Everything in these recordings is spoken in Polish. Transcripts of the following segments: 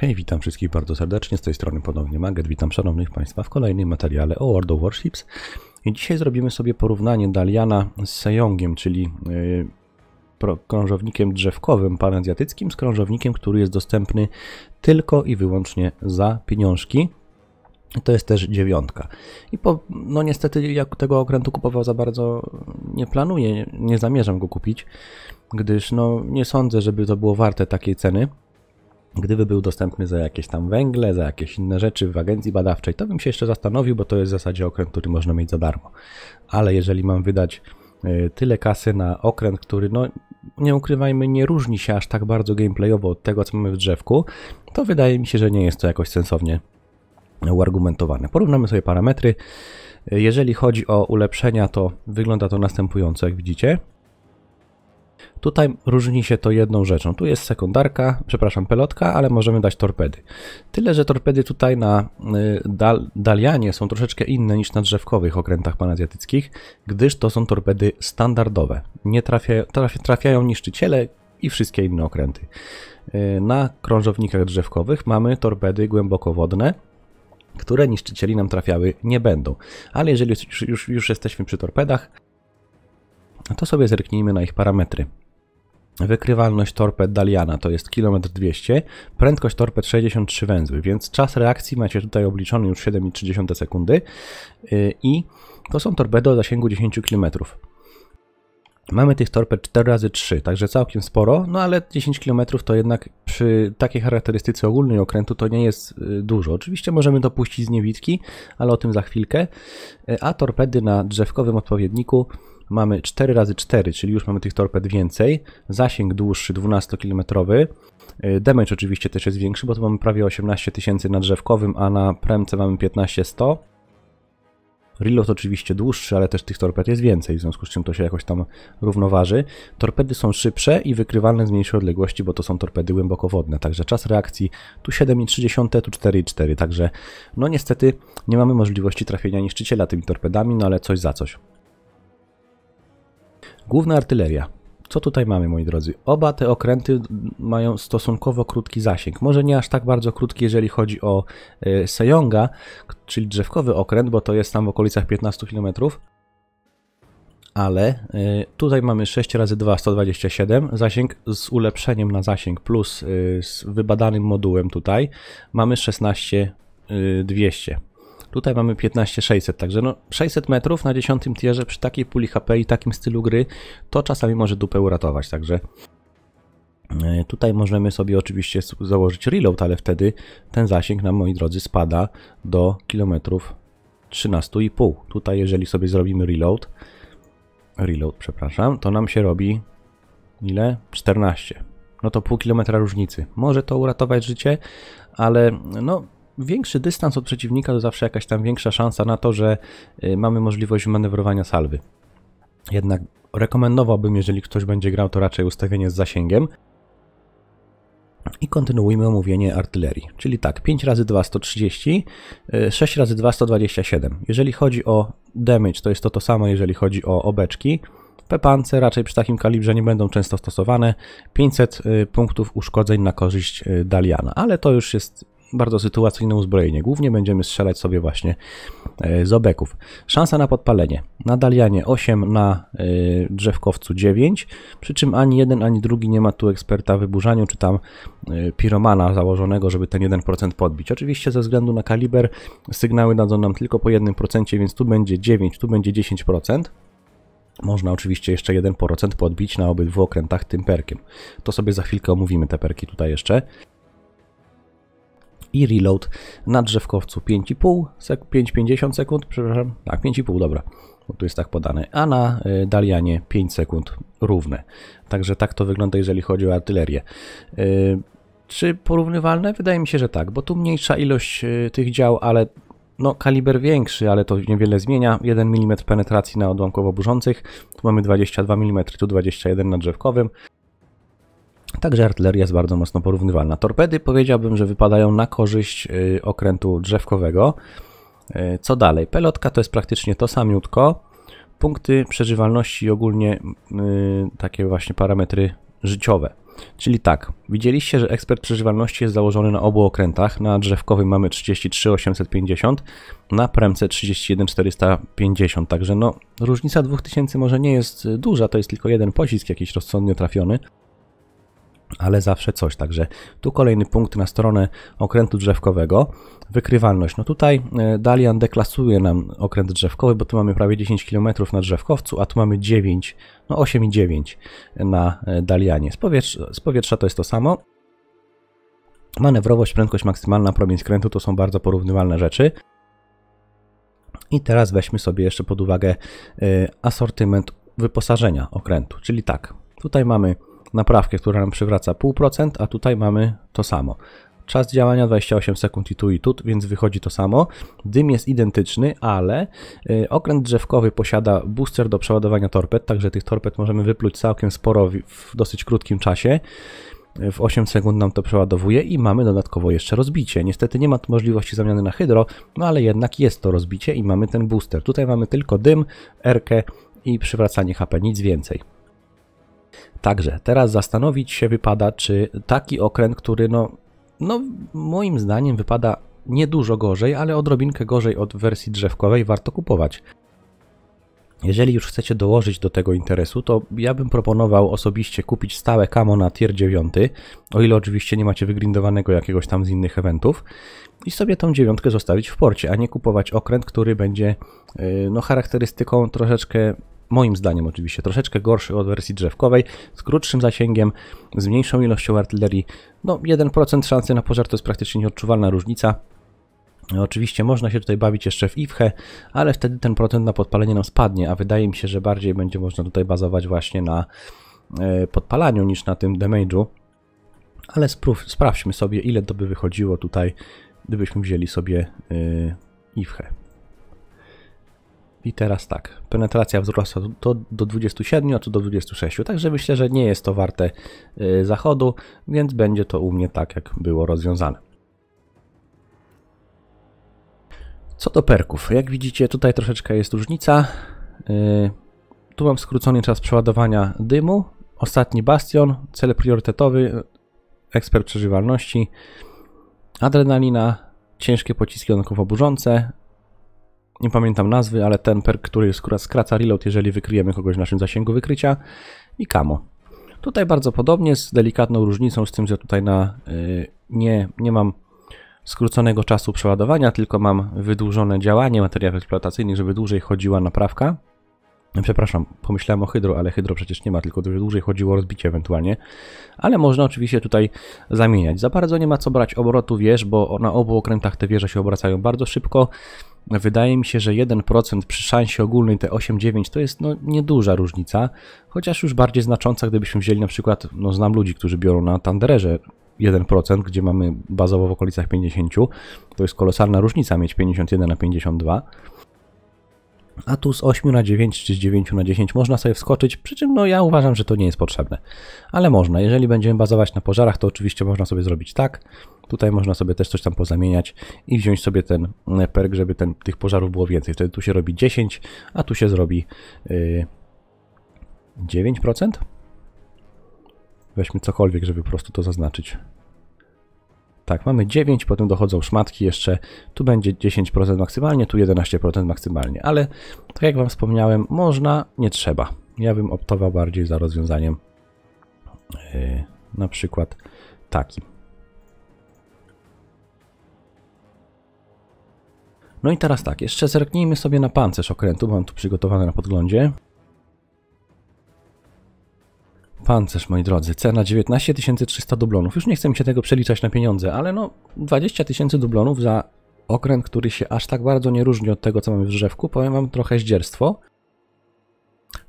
Hej, witam wszystkich bardzo serdecznie, z tej strony ponownie Maget, witam szanownych Państwa w kolejnym materiale o World of Warships. I dzisiaj zrobimy sobie porównanie Daliana z Sejongiem, czyli yy, krążownikiem drzewkowym panazjatyckim z krążownikiem, który jest dostępny tylko i wyłącznie za pieniążki. To jest też dziewiątka. I po, no niestety, jak tego okrętu kupował za bardzo, nie planuję, nie zamierzam go kupić, gdyż no, nie sądzę, żeby to było warte takiej ceny. Gdyby był dostępny za jakieś tam węgle, za jakieś inne rzeczy w agencji badawczej, to bym się jeszcze zastanowił, bo to jest w zasadzie okręt, który można mieć za darmo. Ale jeżeli mam wydać y, tyle kasy na okręt, który, no nie ukrywajmy, nie różni się aż tak bardzo gameplayowo od tego, co mamy w drzewku, to wydaje mi się, że nie jest to jakoś sensownie uargumentowane. Porównamy sobie parametry. Y, jeżeli chodzi o ulepszenia, to wygląda to następująco, jak widzicie. Tutaj różni się to jedną rzeczą. Tu jest sekundarka, przepraszam, pelotka, ale możemy dać torpedy. Tyle, że torpedy tutaj na y, dal, Dalianie są troszeczkę inne niż na drzewkowych okrętach panazjatyckich, gdyż to są torpedy standardowe. Nie trafiają, traf, trafiają niszczyciele i wszystkie inne okręty. Y, na krążownikach drzewkowych mamy torpedy głębokowodne, które niszczycieli nam trafiały nie będą. Ale jeżeli już, już, już jesteśmy przy torpedach, to sobie zerknijmy na ich parametry. Wykrywalność torped Daliana to jest km 200, prędkość torped 63 węzły, więc czas reakcji macie tutaj obliczony już 7,3 sekundy y, i to są torpedy o zasięgu 10 km. Mamy tych torped 4 razy 3, także całkiem sporo, no ale 10 km to jednak przy takiej charakterystyce ogólnej okrętu to nie jest y, dużo. Oczywiście możemy dopuścić zniewidki, ale o tym za chwilkę. Y, a torpedy na drzewkowym odpowiedniku mamy 4 razy 4 czyli już mamy tych torped więcej, zasięg dłuższy 12-kilometrowy, y, damage oczywiście też jest większy, bo tu mamy prawie 18 tysięcy na drzewkowym, a na premce mamy 15-100. Reload oczywiście dłuższy, ale też tych torped jest więcej, w związku z czym to się jakoś tam równoważy. Torpedy są szybsze i wykrywalne z mniejszej odległości, bo to są torpedy głębokowodne, także czas reakcji tu 7,3, tu 4,4, także no niestety nie mamy możliwości trafienia niszczyciela tymi torpedami, no ale coś za coś. Główna artyleria. Co tutaj mamy, moi drodzy? Oba te okręty mają stosunkowo krótki zasięg. Może nie aż tak bardzo krótki, jeżeli chodzi o e, Sejonga, czyli drzewkowy okręt, bo to jest tam w okolicach 15 km. Ale e, tutaj mamy 6 razy 2 127 zasięg z ulepszeniem na zasięg plus e, z wybadanym modułem tutaj mamy 16 200 Tutaj mamy 15600, także no 600 metrów na 10 tierze przy takiej puli HP i takim stylu gry, to czasami może dupę uratować, także e, Tutaj możemy sobie oczywiście założyć reload, ale wtedy ten zasięg nam, moi drodzy, spada do kilometrów 13,5. Tutaj jeżeli sobie zrobimy reload, reload, przepraszam, to nam się robi ile? 14. No to pół kilometra różnicy. Może to uratować życie, ale no większy dystans od przeciwnika to zawsze jakaś tam większa szansa na to, że y, mamy możliwość manewrowania salwy. Jednak rekomendowałbym, jeżeli ktoś będzie grał, to raczej ustawienie z zasięgiem. I kontynuujmy omówienie artylerii. Czyli tak, 5 razy 2 130, 6 razy 2 127. Jeżeli chodzi o damage, to jest to to samo, jeżeli chodzi o obeczki. Pepance raczej przy takim kalibrze nie będą często stosowane. 500 y, punktów uszkodzeń na korzyść y, Daliana, ale to już jest bardzo sytuacyjne uzbrojenie. Głównie będziemy strzelać sobie właśnie e, z obeków. Szansa na podpalenie. Na Dalianie 8, na e, drzewkowcu 9, przy czym ani jeden, ani drugi nie ma tu eksperta w wyburzaniu, czy tam e, piromana założonego, żeby ten 1% podbić. Oczywiście ze względu na kaliber sygnały dadzą nam tylko po 1%, więc tu będzie 9, tu będzie 10%. Można oczywiście jeszcze 1% podbić na obydwu okrętach tym perkiem. To sobie za chwilkę omówimy te perki tutaj jeszcze i reload na drzewkowcu 5,5, sek 5,50 sekund, przepraszam, tak 5,5, dobra, bo tu jest tak podane, a na e, Dalianie 5 sekund równe. Także tak to wygląda, jeżeli chodzi o artylerię. E, czy porównywalne? Wydaje mi się, że tak, bo tu mniejsza ilość e, tych dział, ale no, kaliber większy, ale to niewiele zmienia. 1 mm penetracji na odłamkowo burzących. Tu mamy 22 mm, tu 21 na drzewkowym. Także artyleria jest bardzo mocno porównywalna. Torpedy powiedziałbym, że wypadają na korzyść y, okrętu drzewkowego. Y, co dalej? Pelotka to jest praktycznie to samiutko. Punkty przeżywalności i ogólnie y, takie właśnie parametry życiowe. Czyli tak, widzieliście, że ekspert przeżywalności jest założony na obu okrętach. Na drzewkowym mamy 33850, na premce 31450. Także no, różnica 2000 może nie jest duża, to jest tylko jeden pocisk jakiś rozsądnie trafiony ale zawsze coś. Także tu kolejny punkt na stronę okrętu drzewkowego. Wykrywalność. No tutaj e, Dalian deklasuje nam okręt drzewkowy, bo tu mamy prawie 10 km na drzewkowcu, a tu mamy 9, no 8 i 9 na e, Dalianie. Z powietrza, z powietrza to jest to samo. Manewrowość, prędkość maksymalna, promień skrętu to są bardzo porównywalne rzeczy. I teraz weźmy sobie jeszcze pod uwagę e, asortyment wyposażenia okrętu, czyli tak, tutaj mamy naprawkę, która nam przywraca 0,5%, a tutaj mamy to samo. Czas działania 28 sekund i tu i tu, więc wychodzi to samo. Dym jest identyczny, ale y, okręt drzewkowy posiada booster do przeładowania torped, także tych torped możemy wypluć całkiem sporo w dosyć krótkim czasie w 8 sekund nam to przeładowuje i mamy dodatkowo jeszcze rozbicie. Niestety nie ma możliwości zamiany na hydro, no ale jednak jest to rozbicie i mamy ten booster. Tutaj mamy tylko dym, erkę i przywracanie HP, nic więcej. Także teraz zastanowić się wypada, czy taki okręt, który no, no moim zdaniem wypada nie dużo gorzej, ale odrobinkę gorzej od wersji drzewkowej warto kupować. Jeżeli już chcecie dołożyć do tego interesu, to ja bym proponował osobiście kupić stałe kamo na tier 9, o ile oczywiście nie macie wygrindowanego jakiegoś tam z innych eventów i sobie tą dziewiątkę zostawić w porcie, a nie kupować okręt, który będzie y, no, charakterystyką troszeczkę moim zdaniem oczywiście troszeczkę gorszy od wersji drzewkowej, z krótszym zasięgiem, z mniejszą ilością artylerii. No 1% szansy na pożar to jest praktycznie nieodczuwalna różnica. Oczywiście można się tutaj bawić jeszcze w IFHE, ale wtedy ten procent na podpalenie nam spadnie, a wydaje mi się, że bardziej będzie można tutaj bazować właśnie na e, podpalaniu niż na tym damage'u. Ale sprawdźmy sobie, ile to by wychodziło tutaj, gdybyśmy wzięli sobie IFHE. I teraz tak, penetracja wzrosła do, do 27, a do 26, także myślę, że nie jest to warte y, zachodu, więc będzie to u mnie tak, jak było rozwiązane. Co do perków, jak widzicie tutaj troszeczkę jest różnica. Y, tu mam skrócony czas przeładowania dymu, ostatni bastion, cel priorytetowy, ekspert przeżywalności, adrenalina, ciężkie pociski onkowo burzące, nie pamiętam nazwy, ale ten perk, który skraca reload, jeżeli wykryjemy kogoś w naszym zasięgu wykrycia i kamo. Tutaj bardzo podobnie, z delikatną różnicą, z tym, że tutaj na, yy, nie, nie mam skróconego czasu przeładowania, tylko mam wydłużone działanie materiałów eksploatacyjnych, żeby dłużej chodziła naprawka. Przepraszam, pomyślałem o hydro, ale hydro przecież nie ma, tylko dłużej chodziło o rozbicie ewentualnie. Ale można oczywiście tutaj zamieniać. Za bardzo nie ma co brać obrotu wież, bo na obu okrętach te wieże się obracają bardzo szybko. Wydaje mi się, że 1% przy szansie ogólnej te 8-9 to jest no, nieduża różnica, chociaż już bardziej znacząca, gdybyśmy wzięli na przykład, no znam ludzi, którzy biorą na Tandererze 1%, gdzie mamy bazowo w okolicach 50, to jest kolosalna różnica mieć 51 na 52. A tu z 8 na 9 czy z 9 na 10 można sobie wskoczyć, przy czym no ja uważam, że to nie jest potrzebne. Ale można, jeżeli będziemy bazować na pożarach, to oczywiście można sobie zrobić tak, Tutaj można sobie też coś tam pozamieniać i wziąć sobie ten e, perk, żeby ten, tych pożarów było więcej. Wtedy tu się robi 10, a tu się zrobi yy, 9%. Weźmy cokolwiek, żeby po prostu to zaznaczyć. Tak, mamy 9, potem dochodzą szmatki jeszcze, tu będzie 10% maksymalnie, tu 11% maksymalnie, ale tak jak Wam wspomniałem, można, nie trzeba. Ja bym optował bardziej za rozwiązaniem yy, na przykład takim. No i teraz tak, jeszcze zerknijmy sobie na pancerz okrętu, mam tu przygotowany na podglądzie. Pancerz, moi drodzy, cena 19 300 dublonów. Już nie chcę mi się tego przeliczać na pieniądze, ale no 20 tysięcy dublonów za okręt, który się aż tak bardzo nie różni od tego, co mamy w drzewku, powiem wam trochę zdzierstwo.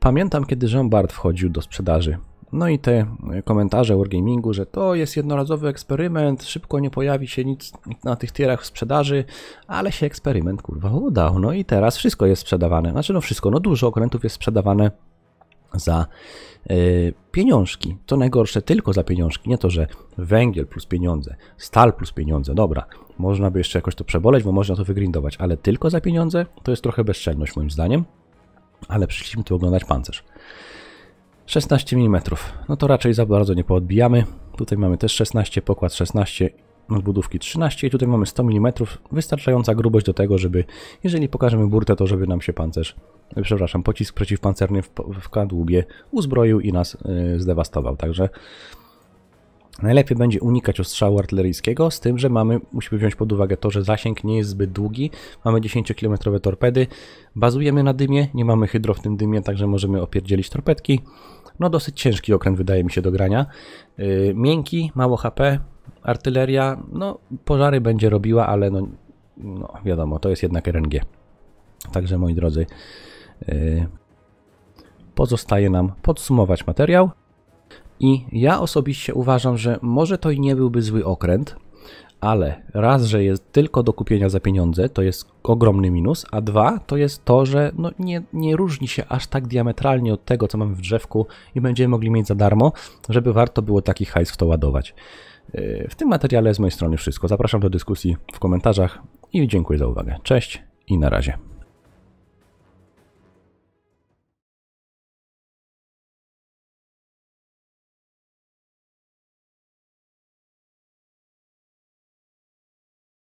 Pamiętam, kiedy Jean Bart wchodził do sprzedaży. No i te komentarze Wargamingu, że to jest jednorazowy eksperyment, szybko nie pojawi się nic na tych tierach w sprzedaży, ale się eksperyment kurwa udał. No i teraz wszystko jest sprzedawane. Znaczy no wszystko, no dużo okrętów jest sprzedawane za y, pieniążki. To najgorsze tylko za pieniążki, nie to, że węgiel plus pieniądze, stal plus pieniądze, dobra, można by jeszcze jakoś to przeboleć, bo można to wygrindować, ale tylko za pieniądze to jest trochę bezczelność moim zdaniem, ale przyszliśmy tu oglądać pancerz. 16 mm. No to raczej za bardzo nie poodbijamy. Tutaj mamy też 16, pokład 16, odbudówki 13 i tutaj mamy 100 mm. Wystarczająca grubość do tego, żeby jeżeli pokażemy burtę, to żeby nam się pancerz, e, przepraszam, pocisk przeciwpancerny w, w kadłubie uzbroił i nas yy, zdewastował. Także Najlepiej będzie unikać ostrzału artyleryjskiego, z tym, że mamy, musimy wziąć pod uwagę to, że zasięg nie jest zbyt długi. Mamy 10-kilometrowe torpedy, bazujemy na dymie, nie mamy hydro w tym dymie, także możemy opierdzielić torpedki. No dosyć ciężki okręt wydaje mi się do grania. Yy, miękki, mało HP, artyleria, no pożary będzie robiła, ale no, no wiadomo, to jest jednak RNG. Także moi drodzy, yy, pozostaje nam podsumować materiał. I ja osobiście uważam, że może to i nie byłby zły okręt, ale raz, że jest tylko do kupienia za pieniądze, to jest ogromny minus, a dwa, to jest to, że no nie, nie różni się aż tak diametralnie od tego, co mamy w drzewku i będziemy mogli mieć za darmo, żeby warto było taki hajs w to ładować. Yy, w tym materiale z mojej strony wszystko. Zapraszam do dyskusji w komentarzach i dziękuję za uwagę. Cześć i na razie.